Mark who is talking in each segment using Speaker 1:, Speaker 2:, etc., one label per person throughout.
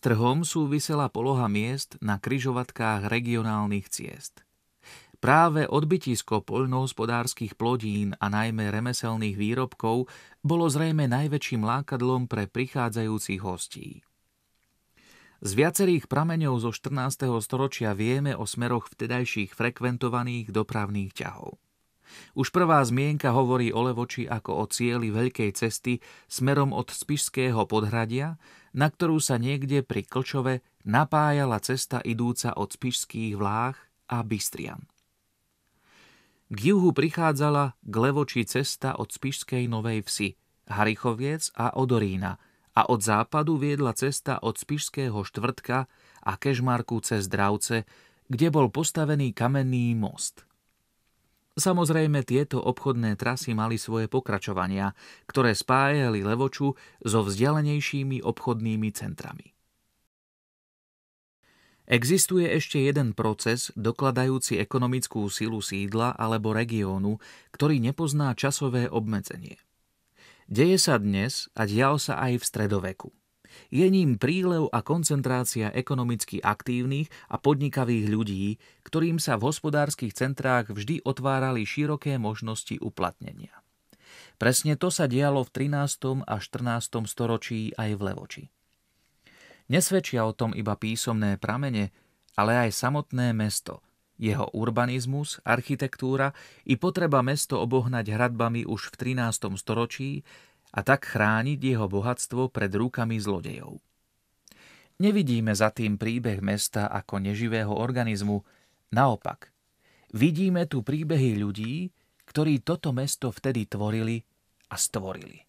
Speaker 1: trhom súvisela poloha miest na kryžovatkách regionálnych ciest. Práve odbytisko poľnohospodárskych plodín a najmä remeselných výrobkov bolo zrejme najväčším lákadlom pre prichádzajúcich hostí. Z viacerých prameňov zo 14. storočia vieme o smeroch vtedajších frekventovaných dopravných ťahov. Už prvá zmienka hovorí o Levoči ako o cieli veľkej cesty smerom od Spišského podhradia na ktorú sa niekde pri Klčove napájala cesta idúca od Spišských vlách a Bystrian. K juhu prichádzala k levoči cesta od Spišskej Novej Vsi, Harichoviec a Odorína a od západu viedla cesta od Spišského štvrtka a Kežmarku cez Dravce, kde bol postavený kamenný most – Samozrejme, tieto obchodné trasy mali svoje pokračovania, ktoré spájali Levoču so vzdialenejšími obchodnými centrami. Existuje ešte jeden proces, dokladajúci ekonomickú silu sídla alebo regiónu, ktorý nepozná časové obmedzenie. Deje sa dnes a dial sa aj v stredoveku je ním prílev a koncentrácia ekonomicky aktívnych a podnikavých ľudí, ktorým sa v hospodárskych centrách vždy otvárali široké možnosti uplatnenia. Presne to sa dialo v 13. a 14. storočí aj v Levoči. Nesvedčia o tom iba písomné pramene, ale aj samotné mesto, jeho urbanizmus, architektúra i potreba mesto obohnať hradbami už v 13. storočí a tak chrániť jeho bohatstvo pred rukami zlodejov. Nevidíme za tým príbeh mesta ako neživého organizmu, naopak, vidíme tu príbehy ľudí, ktorí toto mesto vtedy tvorili a stvorili.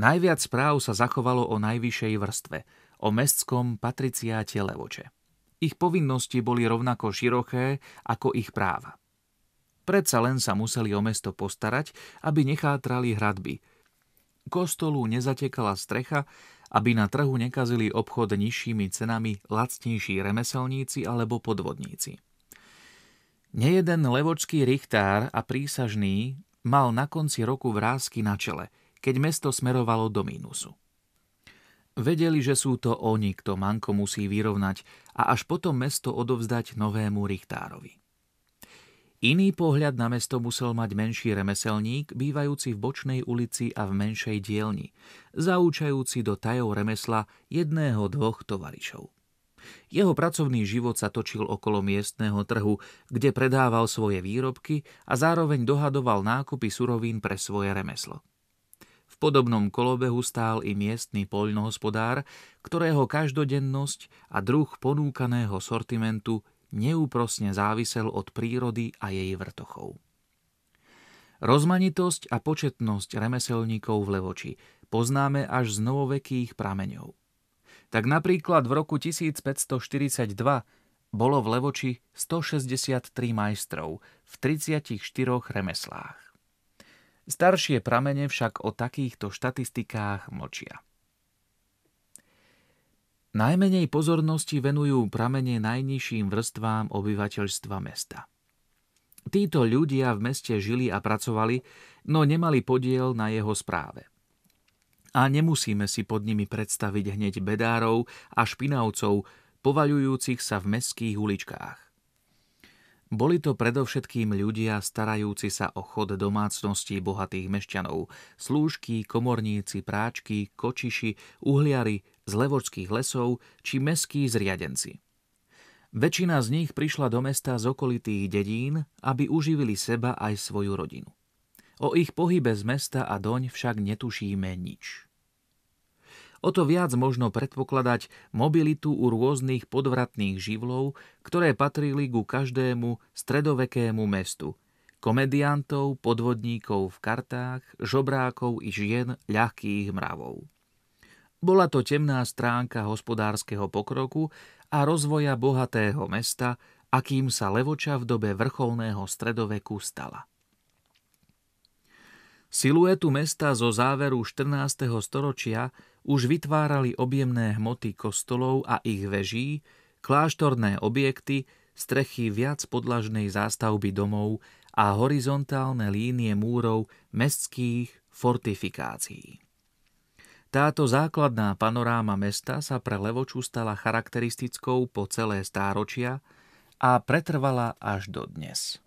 Speaker 1: Najviac správ sa zachovalo o najvyššej vrstve, o mestskom patriciáte Levoče. Ich povinnosti boli rovnako široké ako ich práva. Predsa len sa museli o mesto postarať, aby nechátrali hradby. Kostolu nezatekala strecha, aby na trhu nekazili obchod nižšími cenami lacnejší remeselníci alebo podvodníci. Nejeden levočský richtár a prísažný mal na konci roku vrázky na čele, keď mesto smerovalo do mínusu. Vedeli, že sú to oni, kto Manko musí vyrovnať a až potom mesto odovzdať novému richtárovi. Iný pohľad na mesto musel mať menší remeselník, bývajúci v bočnej ulici a v menšej dielni, zaúčajúci do tajov remesla jedného dvoch tovarišov. Jeho pracovný život sa točil okolo miestneho trhu, kde predával svoje výrobky a zároveň dohadoval nákupy surovín pre svoje remeslo. V podobnom kolobehu stál i miestny poľnohospodár, ktorého každodennosť a druh ponúkaného sortimentu neúprosne závisel od prírody a jej vrtochov. Rozmanitosť a početnosť remeselníkov v Levoči poznáme až z novovekých prameňov. Tak napríklad v roku 1542 bolo v Levoči 163 majstrov v 34 remeslách. Staršie pramene však o takýchto štatistikách močia. Najmenej pozornosti venujú pramene najnižším vrstvám obyvateľstva mesta. Títo ľudia v meste žili a pracovali, no nemali podiel na jeho správe. A nemusíme si pod nimi predstaviť hneď bedárov a špinavcov, povaľujúcich sa v mestských uličkách. Boli to predovšetkým ľudia starajúci sa o chod domácností bohatých mešťanov, slúžky, komorníci, práčky, kočiši, uhliari z levočských lesov či meskí zriadenci. Väčšina z nich prišla do mesta z okolitých dedín, aby uživili seba aj svoju rodinu. O ich pohybe z mesta a doň však netušíme nič. O to viac možno predpokladať mobilitu u rôznych podvratných živlov, ktoré patrili ku každému stredovekému mestu. Komediantov, podvodníkov v kartách, žobrákov i žien ľahkých mravov. Bola to temná stránka hospodárskeho pokroku a rozvoja bohatého mesta, akým sa Levoča v dobe vrcholného stredoveku stala. Siluetu mesta zo záveru 14. storočia už vytvárali objemné hmoty kostolov a ich veží, kláštorné objekty, strechy viac podlažnej zástavby domov a horizontálne línie múrov mestských fortifikácií. Táto základná panoráma mesta sa pre Levoču stala charakteristickou po celé stáročia a pretrvala až do dnes.